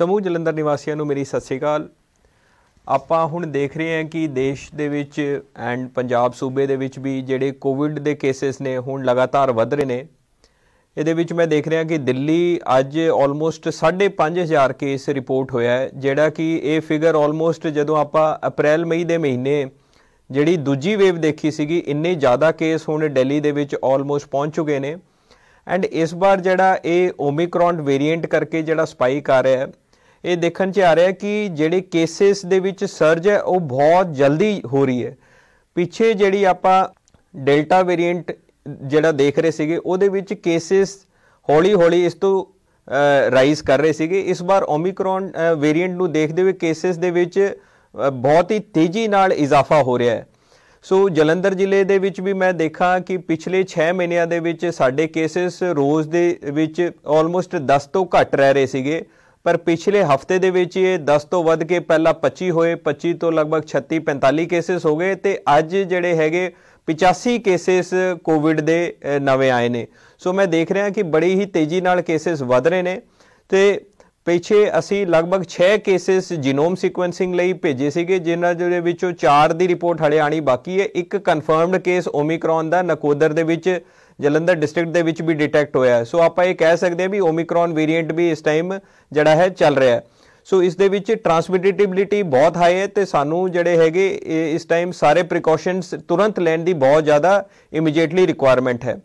ਸਮੂਹ ਜਲੰਧਰ ਨਿਵਾਸੀਆਂ ਨੂੰ ਮੇਰੀ ਸਤਿ ਸ੍ਰੀ ਅਕਾਲ ਆਪਾਂ ਹੁਣ ਦੇਖ ਰਹੇ ਹਾਂ ਕਿ ਦੇਸ਼ ਦੇ ਵਿੱਚ ਐਂਡ ਪੰਜਾਬ ਸੂਬੇ ਦੇ ਵਿੱਚ ਵੀ ਜਿਹੜੇ ਕੋਵਿਡ ਦੇ ਕੇਸਸ ਨੇ ਹੁਣ ਲਗਾਤਾਰ ਵਧ ਰਹੇ ਨੇ ਇਹਦੇ ਵਿੱਚ ਮੈਂ ਦੇਖ ਰਿਹਾ ਕਿ ਦਿੱਲੀ ਅੱਜ ਆਲਮੋਸਟ 5.5000 ਕੇਸ ਰਿਪੋਰਟ ਹੋਇਆ ਹੈ ਜਿਹੜਾ ਕਿ ਇਹ ਫਿਗਰ ਆਲਮੋਸਟ ਜਦੋਂ ਆਪਾਂ ਅਪ੍ਰੈਲ ਮਈ ਦੇ ਮਹੀਨੇ ਜਿਹੜੀ ਦੂਜੀ ਵੇਵ ਦੇਖੀ ਸੀਗੀ ਇੰਨੇ ਜ਼ਿਆਦਾ ਕੇਸ ਹੁਣ ਦਿੱਲੀ ਦੇ ਵਿੱਚ ਆਲਮੋਸਟ ਪਹੁੰਚ ਚੁੱਕੇ ਨੇ ਐਂਡ ਇਸ ਵਾਰ ਜਿਹੜਾ ਇਹ ਓਮਿਕਰੋਨ ਵੇਰੀਐਂਟ ਕਰਕੇ ਜਿਹੜਾ ਸਪਾਈਕ ਆ ਰਿਹਾ ਹੈ ਇਹ ਦੇਖਣ 'ਚ ਆ ਰਿਹਾ ਕਿ ਜਿਹੜੇ ਕੇਸਸ ਦੇ ਵਿੱਚ ਸਰਜ ਹੈ ਉਹ ਬਹੁਤ ਜਲਦੀ ਹੋ ਰਹੀ ਹੈ ਪਿੱਛੇ ਜਿਹੜੀ ਆਪਾਂ ਡੈਲਟਾ ਵੇਰੀਐਂਟ ਜਿਹੜਾ ਦੇਖ ਰਹੇ ਸੀਗੇ ਉਹਦੇ ਵਿੱਚ ਕੇਸਸ ਹੌਲੀ-ਹੌਲੀ ਇਸ ਤੋਂ ਰਾਈਜ਼ ਕਰ ਰਹੇ ਸੀਗੇ ਇਸ ਵਾਰ ਓਮਿਕਰੋਨ ਵੇਰੀਐਂਟ ਨੂੰ ਦੇਖਦੇ ਹੋਏ ਕੇਸਸ ਦੇ ਵਿੱਚ ਬਹੁਤ ਹੀ ਤੇਜ਼ੀ ਨਾਲ ਇਜ਼ਾਫਾ ਹੋ ਰਿਹਾ ਹੈ ਸੋ ਜਲੰਧਰ ਜ਼ਿਲ੍ਹੇ ਦੇ ਵਿੱਚ ਵੀ ਮੈਂ ਦੇਖਾਂ ਕਿ ਪਿਛਲੇ 6 ਮਹੀਨਿਆਂ ਦੇ ਵਿੱਚ ਸਾਡੇ ਕੇਸਸ ਰੋਜ਼ ਦੇ ਵਿੱਚ ਆਲਮੋਸਟ 10 ਤੋਂ ਘੱਟ ਰਹਿ ਰਹੇ ਸੀਗੇ ਪਰ ਪਿਛਲੇ ਹਫਤੇ ਦੇ ਵਿੱਚ ਇਹ 10 ਤੋਂ ਵੱਧ ਕੇ ਪਹਿਲਾਂ 25 ਹੋਏ 25 ਤੋਂ ਲਗਭਗ 36 45 ਕੇਸਸ ਹੋ ਗਏ ਤੇ ਅੱਜ ਜਿਹੜੇ ਹੈਗੇ 85 ਕੇਸਸ ਕੋਵਿਡ ਦੇ ਨਵੇਂ ਆਏ ਨੇ ਸੋ ਮੈਂ ਦੇਖ ਰਿਹਾ ਕਿ ਬੜੀ ਹੀ ਤੇਜ਼ੀ ਨਾਲ ਕੇਸਸ ਵਧ ਰਹੇ ਨੇ ਤੇ ਪਿਛੇ ਅਸੀਂ ਲਗਭਗ 6 ਕੇਸਸ ਜੀਨੋਮ ਸੀਕੁਐਂਸਿੰਗ ਲਈ ਭੇਜੇ ਸੀਗੇ ਜਿਨ੍ਹਾਂ ਦੇ ਵਿੱਚੋਂ 4 ਦੀ ਰਿਪੋਰਟ ਹਲੇ ਆਣੀ ਬਾਕੀ ਹੈ ਇੱਕ ਕਨਫਰਮਡ ਕੇਸ ਓਮਿਕਰੋਨ ਦਾ ਨਕੋਦਰ ਦੇ ਵਿੱਚ ਜਲੰਧਰ ਡਿਸਟ੍ਰਿਕਟ ਦੇ ਵਿੱਚ ਵੀ ਡਿਟੈਕਟ ਹੋਇਆ ਸੋ ਆਪਾਂ ਇਹ ਕਹਿ ਸਕਦੇ ਆ ਵੀ ਓਮਿਕਰੋਨ ਵੇਰੀਐਂਟ ਵੀ ਇਸ ਟਾਈਮ ਜਿਹੜਾ ਹੈ ਚੱਲ ਰਿਹਾ ਹੈ ਸੋ ਇਸ ਦੇ ਵਿੱਚ ਟ੍ਰਾਂਸਮਿਟੇਬਿਲਟੀ ਬਹੁਤ ਹਾਈ ਹੈ ਤੇ ਸਾਨੂੰ ਜਿਹੜੇ ਹੈਗੇ ਇਸ ਟਾਈਮ ਸਾਰੇ ਪ੍ਰੀਕਾਸ਼ਨਸ ਤੁਰੰਤ ਲੈਣ ਦੀ ਬਹੁਤ ਜ਼ਿਆਦਾ ਇਮੀਡੀਏਟਲੀ ਰਿਕੁਆਇਰਮੈਂਟ ਹੈ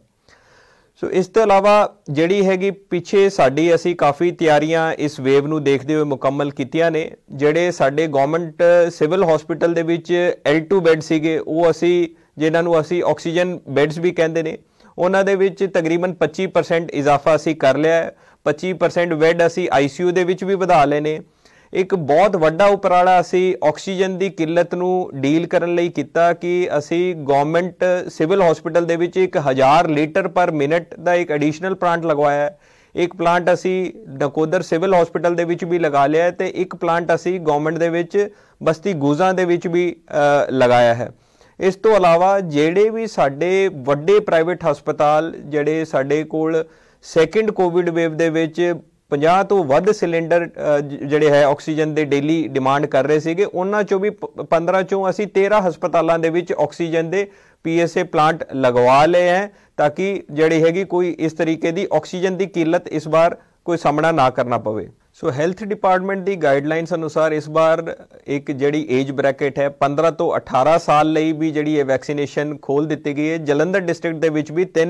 ਸੋ ਇਸ ਤੋਂ ਇਲਾਵਾ ਜਿਹੜੀ ਹੈਗੀ ਪਿੱਛੇ ਸਾਡੀ ਅਸੀਂ ਕਾਫੀ ਤਿਆਰੀਆਂ ਇਸ ਵੇਵ ਨੂੰ ਦੇਖਦੇ ਹੋਏ ਮੁਕੰਮਲ ਕੀਤੀਆਂ ਨੇ ਜਿਹੜੇ ਸਾਡੇ ਗਵਰਨਮੈਂਟ ਸਿਵਲ ਹਸਪੀਟਲ ਦੇ ਵਿੱਚ L2 ਬੈੱਡ ਸੀਗੇ ਉਹ ਅਸੀਂ ਜਿਨ੍ਹਾਂ ਨੂੰ ਅਸੀਂ ਆਕਸੀਜਨ ਬੈੱਡਸ ਵੀ ਕਹਿੰਦੇ ਨੇ ਉਹਨਾਂ ਦੇ ਵਿੱਚ ਤਕਰੀਬਨ 25% ਇਜ਼ਾਫਾ ਅਸੀਂ ਕਰ ਲਿਆ 25% ਬੈੱਡ ਅਸੀਂ ਆਈਸੀਯੂ ਦੇ ਵਿੱਚ ਵੀ ਵਧਾ ਲਏ ਨੇ ਇੱਕ ਬਹੁਤ ਵੱਡਾ ਉਪਰਾਲਾ ਅਸੀਂ ਆਕਸੀਜਨ ਦੀ ਕਿੱਲਤ ਨੂੰ ਡੀਲ ਕਰਨ ਲਈ ਕੀਤਾ ਕਿ ਅਸੀਂ ਗਵਰਨਮੈਂਟ ਸਿਵਲ ਹਸਪੀਟਲ ਦੇ ਵਿੱਚ 1000 ਲੀਟਰ ਪਰ ਮਿੰਟ ਦਾ ਇੱਕ ਐਡੀਸ਼ਨਲ ਪਲਾਂਟ ਲਗਵਾਇਆ ਹੈ ਇੱਕ ਪਲਾਂਟ ਅਸੀਂ ਨਕੋਦਰ ਸਿਵਲ ਹਸਪੀਟਲ ਦੇ ਵਿੱਚ ਵੀ ਲਗਾ ਲਿਆ ਹੈ ਤੇ ਇੱਕ ਪਲਾਂਟ ਅਸੀਂ ਗਵਰਨਮੈਂਟ ਦੇ ਵਿੱਚ ਬਸਤੀ ਗੂਜ਼ਾਂ ਦੇ ਵਿੱਚ ਵੀ ਲਗਾਇਆ ਹੈ ਇਸ ਤੋਂ ਇਲਾਵਾ ਜਿਹੜੇ ਵੀ ਸਾਡੇ ਵੱਡੇ ਪ੍ਰਾਈਵੇਟ ਹਸਪਤਾਲ ਜਿਹੜੇ ਸਾਡੇ ਕੋਲ ਸੈਕੰਡ ਕੋਵਿਡ ਵੇਵ ਦੇ ਵਿੱਚ 50 ਤੋਂ ਵੱਧ ਸਿਲੰਡਰ ਜਿਹੜੇ ਹੈ ਆਕਸੀਜਨ ਦੇ ਡੇਲੀ ਡਿਮਾਂਡ ਕਰ ਰਹੇ ਸੀਗੇ ਉਹਨਾਂ ਚੋਂ ਵੀ 15 ਚੋਂ ਅਸੀਂ 13 ਹਸਪਤਾਲਾਂ ਦੇ ਵਿੱਚ ਆਕਸੀਜਨ ਦੇ ਪੀਐਸਏ ਪਲਾਂਟ ਲਗਵਾ ਲਏ ਹੈ ਤਾਂ ਕਿ ਜਿਹੜੀ ਹੈਗੀ ਕੋਈ ਇਸ ਤਰੀਕੇ ਦੀ ਆਕਸੀਜਨ ਦੀ ਕਿੱਲਤ ਇਸ ਵਾਰ ਕੋਈ ਸਾਹਮਣਾ ਨਾ ਕਰਨਾ ਪਵੇ ਸੋ ਹੈਲਥ ਡਿਪਾਰਟਮੈਂਟ ਦੀ ਗਾਈਡਲਾਈਨਸ ਅਨੁਸਾਰ ਇਸ ਵਾਰ ਇੱਕ ਜਿਹੜੀ ਏਜ ਬ੍ਰੈਕਟ ਹੈ 15 ਤੋਂ 18 ਸਾਲ ਲਈ ਵੀ ਜਿਹੜੀ ਇਹ ਵੈਕਸੀਨੇਸ਼ਨ ਖੋਲ ਦਿੱਤੀ ਗਈ ਹੈ ਜਲੰਧਰ ਡਿਸਟ੍ਰਿਕਟ ਦੇ ਵਿੱਚ ਵੀ 3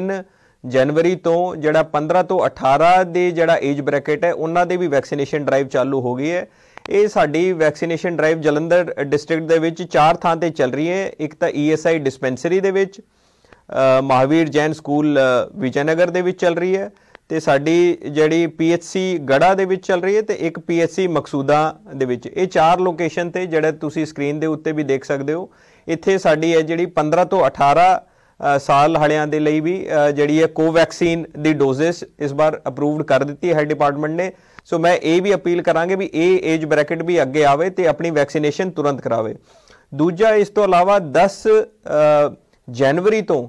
ਜਨਵਰੀ ਤੋਂ ਜਿਹੜਾ 15 ਤੋਂ 18 ਦੇ ਜਿਹੜਾ ਏਜ ਬ੍ਰੈਕਟ ਹੈ ਉਹਨਾਂ ਦੇ ਵੀ ਵੈਕਸੀਨੇਸ਼ਨ ਡਰਾਈਵ ਚਾਲੂ ਹੋ ਗਈ ਹੈ ਇਹ ਸਾਡੀ ਵੈਕਸੀਨੇਸ਼ਨ ਡਰਾਈਵ ਜਲੰਧਰ ਡਿਸਟ੍ਰਿਕਟ ਦੇ ਵਿੱਚ ਚਾਰ ਥਾਂ ਤੇ ਚੱਲ ਰਹੀ ਹੈ ਇੱਕ ਤਾਂ ਈਐਸਆਈ e ਡਿਸਪੈਂਸਰੀ ਦੇ ਵਿੱਚ ਮਹਾਵੀਰ ਜੈਨ ਸਕੂਲ ਵਿਜੈਨਗਰ ਦੇ ਵਿੱਚ ਚੱਲ ਰਹੀ ਹੈ ਤੇ ਸਾਡੀ ਜਿਹੜੀ ਪੀਐਚਸੀ ਗੜਾ ਦੇ ਵਿੱਚ ਚੱਲ ਰਹੀ ਹੈ ਤੇ ਇੱਕ ਪੀਐਚਸੀ ਮਕਸੂਦਾ ਦੇ ਵਿੱਚ ਇਹ ਚਾਰ ਲੋਕੇਸ਼ਨ ਤੇ ਜਿਹੜੇ ਤੁਸੀਂ ਸਕਰੀਨ ਦੇ ਉੱਤੇ ਵੀ ਦੇਖ ਸਕਦੇ ਹੋ ਇੱਥੇ ਸਾਡੀ ਹੈ ਜਿਹੜੀ 15 ਤੋਂ 18 ਸਾਲ ਹਲਿਆਂ ਦੇ ਲਈ ਵੀ ਜਿਹੜੀ ਹੈ ਕੋਵੈਕਸੀਨ ਦੀ ਡੋਜ਼ਸ ਇਸ ਵਾਰ ਅਪਰੂਵਡ ਕਰ ਦਿੱਤੀ ਹੈ ਡਿਪਾਰਟਮੈਂਟ ਨੇ ਸੋ ਮੈਂ ਇਹ ਵੀ ਅਪੀਲ ਕਰਾਂਗੇ ਵੀ ਇਹ ਏਜ ਬ੍ਰੈਕਟ ਵੀ ਅੱਗੇ ਆਵੇ ਤੇ ਆਪਣੀ ਵੈਕਸੀਨੇਸ਼ਨ ਤੁਰੰਤ ਕਰਾਵੇ ਦੂਜਾ ਇਸ ਤੋਂ ਇਲਾਵਾ 10 ਜਨਵਰੀ ਤੋਂ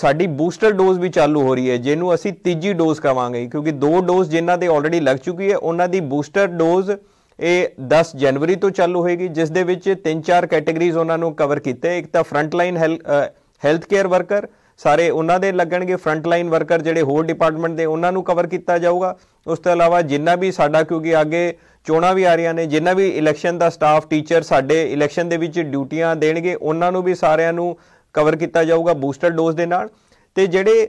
ਸਾਡੀ ਬੂਸਟਰ ਡੋਜ਼ ਵੀ ਚਾਲੂ ਹੋ ਰਹੀ ਹੈ ਜਿਹਨੂੰ ਅਸੀਂ ਤੀਜੀ ਡੋਜ਼ ਕਵਾਂਗੇ ਕਿਉਂਕਿ ਦੋ ਡੋਜ਼ ਜਿਨ੍ਹਾਂ ਦੇ ਆਲਰੇਡੀ ਲੱਗ ਚੁੱਕੀ ਹੈ ਉਹਨਾਂ ਦੀ ਬੂਸਟਰ ਡੋਜ਼ ਇਹ 10 ਜਨਵਰੀ ਤੋਂ ਚਾਲੂ ਹੋਏਗੀ ਜਿਸ ਦੇ ਵਿੱਚ ਤਿੰਨ ਚਾਰ ਕੈਟਾਗਰੀਜ਼ ਉਹਨਾਂ ਨੂੰ ਕਵਰ ਕੀਤੇ ਇੱਕ ਤਾਂ front line health care worker ਸਾਰੇ ਉਹਨਾਂ ਦੇ ਲੱਗਣਗੇ ਫਰੰਟ ਲਾਈਨ ਵਰਕਰ ਜਿਹੜੇ ਹੋਰ ਡਿਪਾਰਟਮੈਂਟ ਦੇ ਉਹਨਾਂ ਨੂੰ ਕਵਰ ਕੀਤਾ ਜਾਊਗਾ ਉਸ ਤੋਂ ਇਲਾਵਾ ਜਿੰਨਾ ਵੀ ਸਾਡਾ ਕਿਉਂਕਿ ਅੱਗੇ ਚੋਣਾਂ ਵੀ ਆ ਰਹੀਆਂ ਨੇ ਜਿੰਨਾ ਵੀ ਇਲੈਕਸ਼ਨ ਦਾ ਸਟਾਫ ਟੀਚਰ ਸਾਡੇ ਇਲੈਕਸ਼ਨ ਦੇ ਵਿੱਚ ਡਿਊਟੀਆਂ ਦੇਣਗੇ ਉਹਨਾਂ ਨੂੰ ਵੀ ਸਾਰਿਆਂ ਨੂੰ ਕਵਰ ਕੀਤਾ ਜਾਊਗਾ ਬੂਸਟਰ ਡੋਜ਼ ਦੇ ਨਾਲ ਤੇ ਜਿਹੜੇ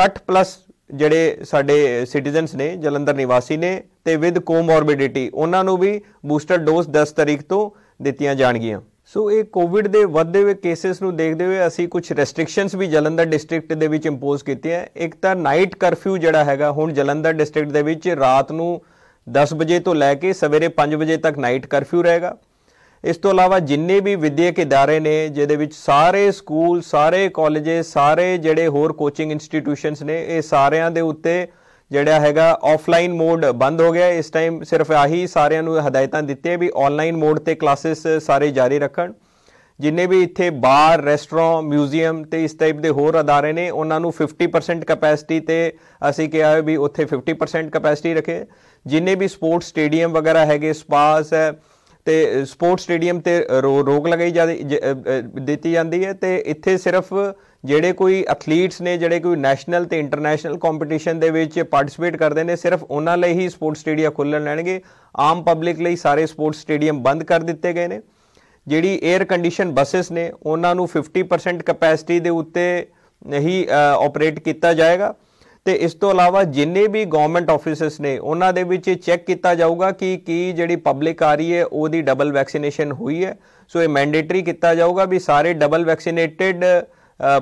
60 ਪਲੱਸ ਜਿਹੜੇ ਸਾਡੇ ਸਿਟੀਜ਼ਨਸ ਨੇ ਜਲੰਧਰ ਨਿਵਾਸੀ ਨੇ ਤੇ ਵਿਦ ਕੋਮੋਰਬਿਡਿਟੀ ਉਹਨਾਂ ਨੂੰ ਵੀ ਬੂਸਟਰ ਡੋਜ਼ 10 ਤਰੀਕ ਤੋਂ ਦਿੱਤੀਆਂ ਜਾਣਗੀਆਂ ਸੋ ਇਹ ਕੋਵਿਡ ਦੇ ਵੱਧਦੇ ਹੋਏ ਕੇਸਸ ਨੂੰ ਦੇਖਦੇ ਹੋਏ ਅਸੀਂ ਕੁਝ ਰੈਸਟ੍ਰਿਕਸ਼ਨਸ ਵੀ ਜਲੰਧਰ ਡਿਸਟ੍ਰਿਕਟ ਦੇ ਵਿੱਚ ਇੰਪੋਜ਼ ਕੀਤੀਆਂ ਇੱਕ ਤਾਂ ਨਾਈਟ ਕਰਫਿਊ ਜਿਹੜਾ ਹੈਗਾ ਹੁਣ ਜਲੰਧਰ ਡਿਸਟ੍ਰਿਕਟ ਦੇ ਵਿੱਚ ਰਾਤ ਨੂੰ 10 ਵਜੇ ਤੋਂ ਲੈ ਕੇ ਸਵੇਰੇ 5 ਵਜੇ ਤੱਕ ਨਾਈਟ ਕਰਫਿਊ ਰਹੇਗਾ ਇਸ ਤੋਂ ਇਲਾਵਾ ਜਿੰਨੇ ਵੀ ਵਿਦਿਅਕ ادارے ਨੇ ਜਿਹਦੇ ਵਿੱਚ ਸਾਰੇ ਸਕੂਲ ਸਾਰੇ ਕਾਲਜੇ ਸਾਰੇ ਜਿਹੜੇ ਹੋਰ ਕੋਚਿੰਗ ਇੰਸਟੀਟਿਊਸ਼ਨਸ ਨੇ ਇਹ ਸਾਰਿਆਂ ਦੇ ਉੱਤੇ ਜਿਹੜਾ ਹੈਗਾ ਆਫਲਾਈਨ ਮੋਡ ਬੰਦ ਹੋ ਗਿਆ ਇਸ ਟਾਈਮ ਸਿਰਫ ਆਹੀ ਸਾਰਿਆਂ ਨੂੰ ਹਦਾਇਤਾਂ ਦਿੱਤੀਆਂ ਵੀ ਆਨਲਾਈਨ ਮੋਡ ਤੇ ਕਲਾਸਿਸ ਸਾਰੇ ਜਾਰੀ ਰੱਖਣ ਜਿੰਨੇ ਵੀ ਇੱਥੇ ਬਾਰ ਰੈਸਟੋਰੈਂਟ ਮਿਊਜ਼ੀਅਮ ਤੇ ਇਸ ਟਾਈਪ ਦੇ ਹੋਰ ਅਦਾਰੇ ਨੇ ਉਹਨਾਂ ਨੂੰ 50% ਕਪੈਸਿਟੀ ਤੇ ਅਸੀਂ ਕਿਹਾ ਵੀ ਉੱਥੇ 50% ਕਪੈਸਿਟੀ ਰੱਖੇ ਜਿੰਨੇ ਵੀ ਸਪੋਰਟਸ ਸਟੇਡੀਅਮ ਵਗੈਰਾ ਹੈਗੇ ਸਪਾਸ ਹੈ ਤੇ ਸਪੋਰਟ ਸਟੇਡੀਅਮ ਤੇ ਰੋਕ ਲਗਾਈ ਦਿੱਤੀ ਜਾਂਦੀ ਹੈ ਤੇ ਇੱਥੇ ਸਿਰਫ ਜਿਹੜੇ ਕੋਈ ਐਥਲੀਟਸ ਨੇ ਜਿਹੜੇ ਕੋਈ ਨੈਸ਼ਨਲ ਤੇ ਇੰਟਰਨੈਸ਼ਨਲ ਕੰਪੀਟੀਸ਼ਨ ਦੇ ਵਿੱਚ ਪਾਰਟਿਸਿਪੇਟ ਕਰਦੇ ਨੇ ਸਿਰਫ ਉਹਨਾਂ ਲਈ ਹੀ ਸਪੋਰਟ ਸਟੇਡੀਆ ਖੁੱਲਣ ਲੈਣਗੇ ਆਮ ਪਬਲਿਕ ਲਈ ਸਾਰੇ ਸਪੋਰਟ ਸਟੇਡੀਅਮ ਬੰਦ ਕਰ ਦਿੱਤੇ ਗਏ ਨੇ ਜਿਹੜੀ 에ਅਰ ਕੰਡੀਸ਼ਨ ਬੱਸਸ ਨੇ ਉਹਨਾਂ ਨੂੰ 50% ਕਪੈਸਿਟੀ ਦੇ ਉੱਤੇ ਹੀ ਆਪਰੇਟ ਕੀਤਾ ਜਾਏਗਾ ਤੇ ਇਸ ਤੋਂ ਇਲਾਵਾ ਜਿੰਨੇ ਵੀ ਗਵਰਨਮੈਂਟ ਆਫਿਸਸ ਨੇ ਉਹਨਾਂ ਦੇ ਵਿੱਚ ਚੈੱਕ ਕੀਤਾ ਜਾਊਗਾ ਕਿ ਕੀ ਜਿਹੜੀ ਪਬਲਿਕ ਆ ਰਹੀ ਹੈ ਉਹਦੀ ਡਬਲ ਵੈਕਸੀਨੇਸ਼ਨ ਹੋਈ ਹੈ ਸੋ ਇਹ ਮੈਂਡੇਟਰੀ ਕੀਤਾ ਜਾਊਗਾ ਵੀ ਸਾਰੇ ਡਬਲ ਵੈਕਸੀਨੇਟਿਡ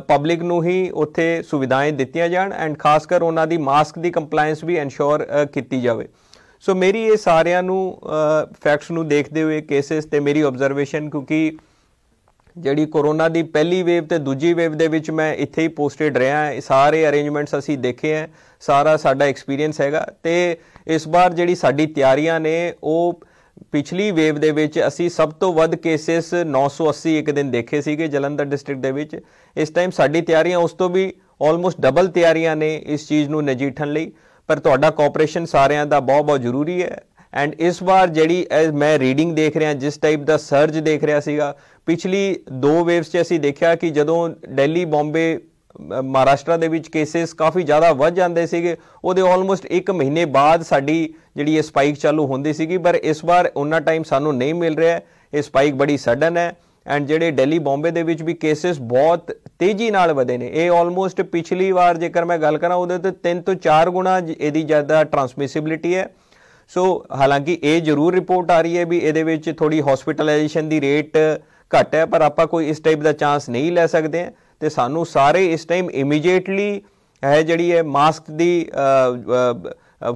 ਪਬਲਿਕ ਨੂੰ ਹੀ ਉੱਥੇ ਸੁਵਿਧਾਵਾਂ ਦਿੱਤੀਆਂ ਜਾਣ ਐਂਡ ਖਾਸ ਕਰ ਉਹਨਾਂ ਦੀ ਮਾਸਕ ਦੀ ਕੰਪਲਾਈਂਸ ਵੀ ਇਨਸ਼ੋਰ ਕੀਤੀ ਜਾਵੇ ਸੋ ਮੇਰੀ ਇਹ ਸਾਰਿਆਂ ਨੂੰ ਫੈਕਟਸ ਨੂੰ ਦੇਖਦੇ ਹੋਏ ਕੇਸਸ ਤੇ ਮੇਰੀ ਆਬਜ਼ਰਵੇਸ਼ਨ ਕਿਉਂਕਿ ਜਿਹੜੀ ਕੋਰੋਨਾ ਦੀ ਪਹਿਲੀ ਵੇਵ ਤੇ ਦੂਜੀ ਵੇਵ ਦੇ ਵਿੱਚ ਮੈਂ ਇੱਥੇ ਹੀ ਪੋਸਟਡ ਰਿਹਾ ਸਾਰੇ ਅਰੇਂਜਮੈਂਟਸ ਅਸੀਂ ਦੇਖੇ ਆ ਸਾਰਾ ਸਾਡਾ ਐਕਸਪੀਰੀਅੰਸ ਹੈਗਾ ਤੇ ਇਸ ਵਾਰ ਜਿਹੜੀ ਸਾਡੀ ਤਿਆਰੀਆਂ ਨੇ ਉਹ ਪਿਛਲੀ ਵੇਵ ਦੇ ਵਿੱਚ ਅਸੀਂ ਸਭ ਤੋਂ ਵੱਧ ਕੇਸਸ 980 ਇੱਕ ਦਿਨ ਦੇਖੇ ਸੀਗੇ ਜਲੰਧਰ ਡਿਸਟ੍ਰਿਕਟ ਦੇ ਵਿੱਚ ਇਸ ਟਾਈਮ ਸਾਡੀ ਤਿਆਰੀਆਂ ਉਸ ਤੋਂ ਵੀ ਆਲਮੋਸਟ ਡਬਲ ਤਿਆਰੀਆਂ ਨੇ ਇਸ ਚੀਜ਼ ਨੂੰ ਨਜੀਠਣ ਲਈ ਪਰ ਤੁਹਾਡਾ ਕੋਆਪਰੇਸ਼ਨ ਸਾਰਿਆਂ ਦਾ ਬਹੁਤ ਬਹੁਤ ਜ਼ਰੂਰੀ ਹੈ ਐਂਡ ਇਸ ਵਾਰ ਜਿਹੜੀ ਮੈਂ ਰੀਡਿੰਗ ਦੇਖ ਰਿਹਾ ਜਿਸ ਟਾਈਪ ਦਾ ਸਰਜ ਦੇਖ ਰਿਹਾ ਸੀਗਾ ਪਿਛਲੀ ਦੋ ਵੇਵਸ 'ਚ ਅਸੀਂ ਦੇਖਿਆ ਕਿ ਜਦੋਂ ਦਿੱਲੀ ਬੰਬੇ ਮਹਾਰਾਸ਼ਟਰ ਦੇ ਵਿੱਚ ਕੇਸਸ ਕਾਫੀ ਜ਼ਿਆਦਾ ਵੱਧ ਜਾਂਦੇ ਸੀਗੇ ਉਹਦੇ ਆਲਮੋਸਟ 1 ਮਹੀਨੇ ਬਾਅਦ ਸਾਡੀ ਜਿਹੜੀ ਇਹ ਸਪਾਈਕ ਚਾਲੂ ਹੁੰਦੀ ਸੀਗੀ ਪਰ ਇਸ ਵਾਰ ਉਹਨਾਂ ਟਾਈਮ ਸਾਨੂੰ ਨਹੀਂ ਮਿਲ ਰਿਹਾ ਇਹ ਸਪਾਈਕ ਬੜੀ ਸਡਨ ਹੈ ਐਂਡ ਜਿਹੜੇ ਦਿੱਲੀ ਬੰਬੇ ਦੇ ਵਿੱਚ ਵੀ ਕੇਸਸ ਬਹੁਤ ਤੇਜ਼ੀ ਨਾਲ ਵਧੇ ਨੇ ਇਹ ਆਲਮੋਸਟ ਪਿਛਲੀ ਵਾਰ ਜੇਕਰ ਮੈਂ ਗੱਲ ਕਰਾਂ ਉਹਦੇ ਤੇ 3 ਤੋਂ 4 ਗੁਣਾ ਇਹਦੀ ਜ਼ਿਆਦਾ ਟ੍ਰਾਂਸਮਿਸਿਬਿਲਟੀ ਹੈ ਸੋ ਹਾਲਾਂਕਿ ਇਹ ਜ਼ਰੂਰ ਰਿਪੋਰਟ ਆ ਰਹੀ ਹੈ ਵੀ ਇਹਦੇ ਵਿੱਚ ਥੋੜੀ ਹਸਪੀਟਲਾਈਜੇਸ਼ਨ ਦੀ ਰੇਟ ਘੱਟ ਹੈ ਪਰ ਆਪਾਂ ਕੋਈ ਇਸ ਟਾਈਪ ਦਾ ਚਾਂਸ ਨਹੀਂ ਲੈ ਸਕਦੇ ਤੇ ਸਾਨੂੰ ਸਾਰੇ ਇਸ ਟਾਈਮ ਇਮੀਡੀਏਟਲੀ ਹੈ ਜਿਹੜੀ ਹੈ ਮਾਸਕ ਦੀ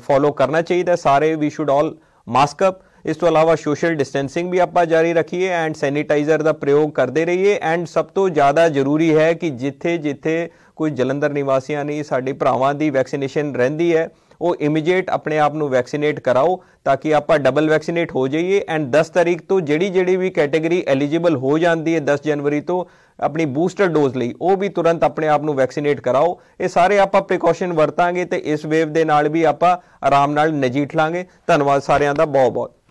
ਫੋਲੋ ਕਰਨਾ ਚਾਹੀਦਾ ਸਾਰੇ ਵੀ ਸ਼ੁਡ ਆਲ ਮਾਸਕ ਅਪ ਇਸ ਤੋਂ ਇਲਾਵਾ ਸੋਸ਼ਲ ਡਿਸਟੈਂਸਿੰਗ ਵੀ ਆਪਾਂ ਜਾਰੀ ਰੱਖੀਏ ਐਂਡ ਸੈਨੀਟਾਈਜ਼ਰ ਦਾ ਪ੍ਰਯੋਗ ਕਰਦੇ ਰਹੀਏ ਐਂਡ ਸਭ ਤੋਂ ਜ਼ਿਆਦਾ ਜ਼ਰੂਰੀ ਹੈ ਕਿ ਜਿੱਥੇ ਜਿੱਥੇ ਕੁਝ ਜਲੰਧਰ ਨਿਵਾਸੀਆਂ ਨੇ ਸਾਡੇ ਭਰਾਵਾਂ ਦੀ ਵੈਕਸੀਨੇਸ਼ਨ ਰਹਿੰਦੀ ਹੈ ਉਹ ਇਮੀਡੀਏਟ ਆਪਣੇ ਆਪ ਨੂੰ ਵੈਕਸੀਨੇਟ ਕਰਾਓ ਤਾਂ ਕਿ ਆਪਾਂ ਡਬਲ ਵੈਕਸੀਨੇਟ ਹੋ ਜਾਈਏ ਐਂਡ 10 ਤਾਰੀਖ ਤੋਂ ਜਿਹੜੀ ਜਿਹੜੀ ਵੀ ਕੈਟਾਗਰੀ ਐਲੀਜੀਬਲ ਹੋ ਜਾਂਦੀ ਹੈ 10 ਜਨਵਰੀ ਤੋਂ ਆਪਣੀ ਬੂਸਟਰ ਡੋਜ਼ ਲਈ ਉਹ ਵੀ ਤੁਰੰਤ ਆਪਣੇ ਆਪ ਨੂੰ ਵੈਕਸੀਨੇਟ ਕਰਾਓ ਇਹ ਸਾਰੇ ਆਪਾਂ ਪ੍ਰੀਕਾਸ਼ਨ ਵਰਤਾਂਗੇ ਤੇ ਇਸ ਵੇਵ ਦੇ ਨਾਲ ਵੀ ਆਪਾਂ ਆਰਾਮ ਨਾਲ ਨਜੀਠ ਲਾਂਗੇ ਧੰਨਵਾਦ ਸਾਰਿਆਂ ਦਾ ਬਹੁਤ ਬਹੁਤ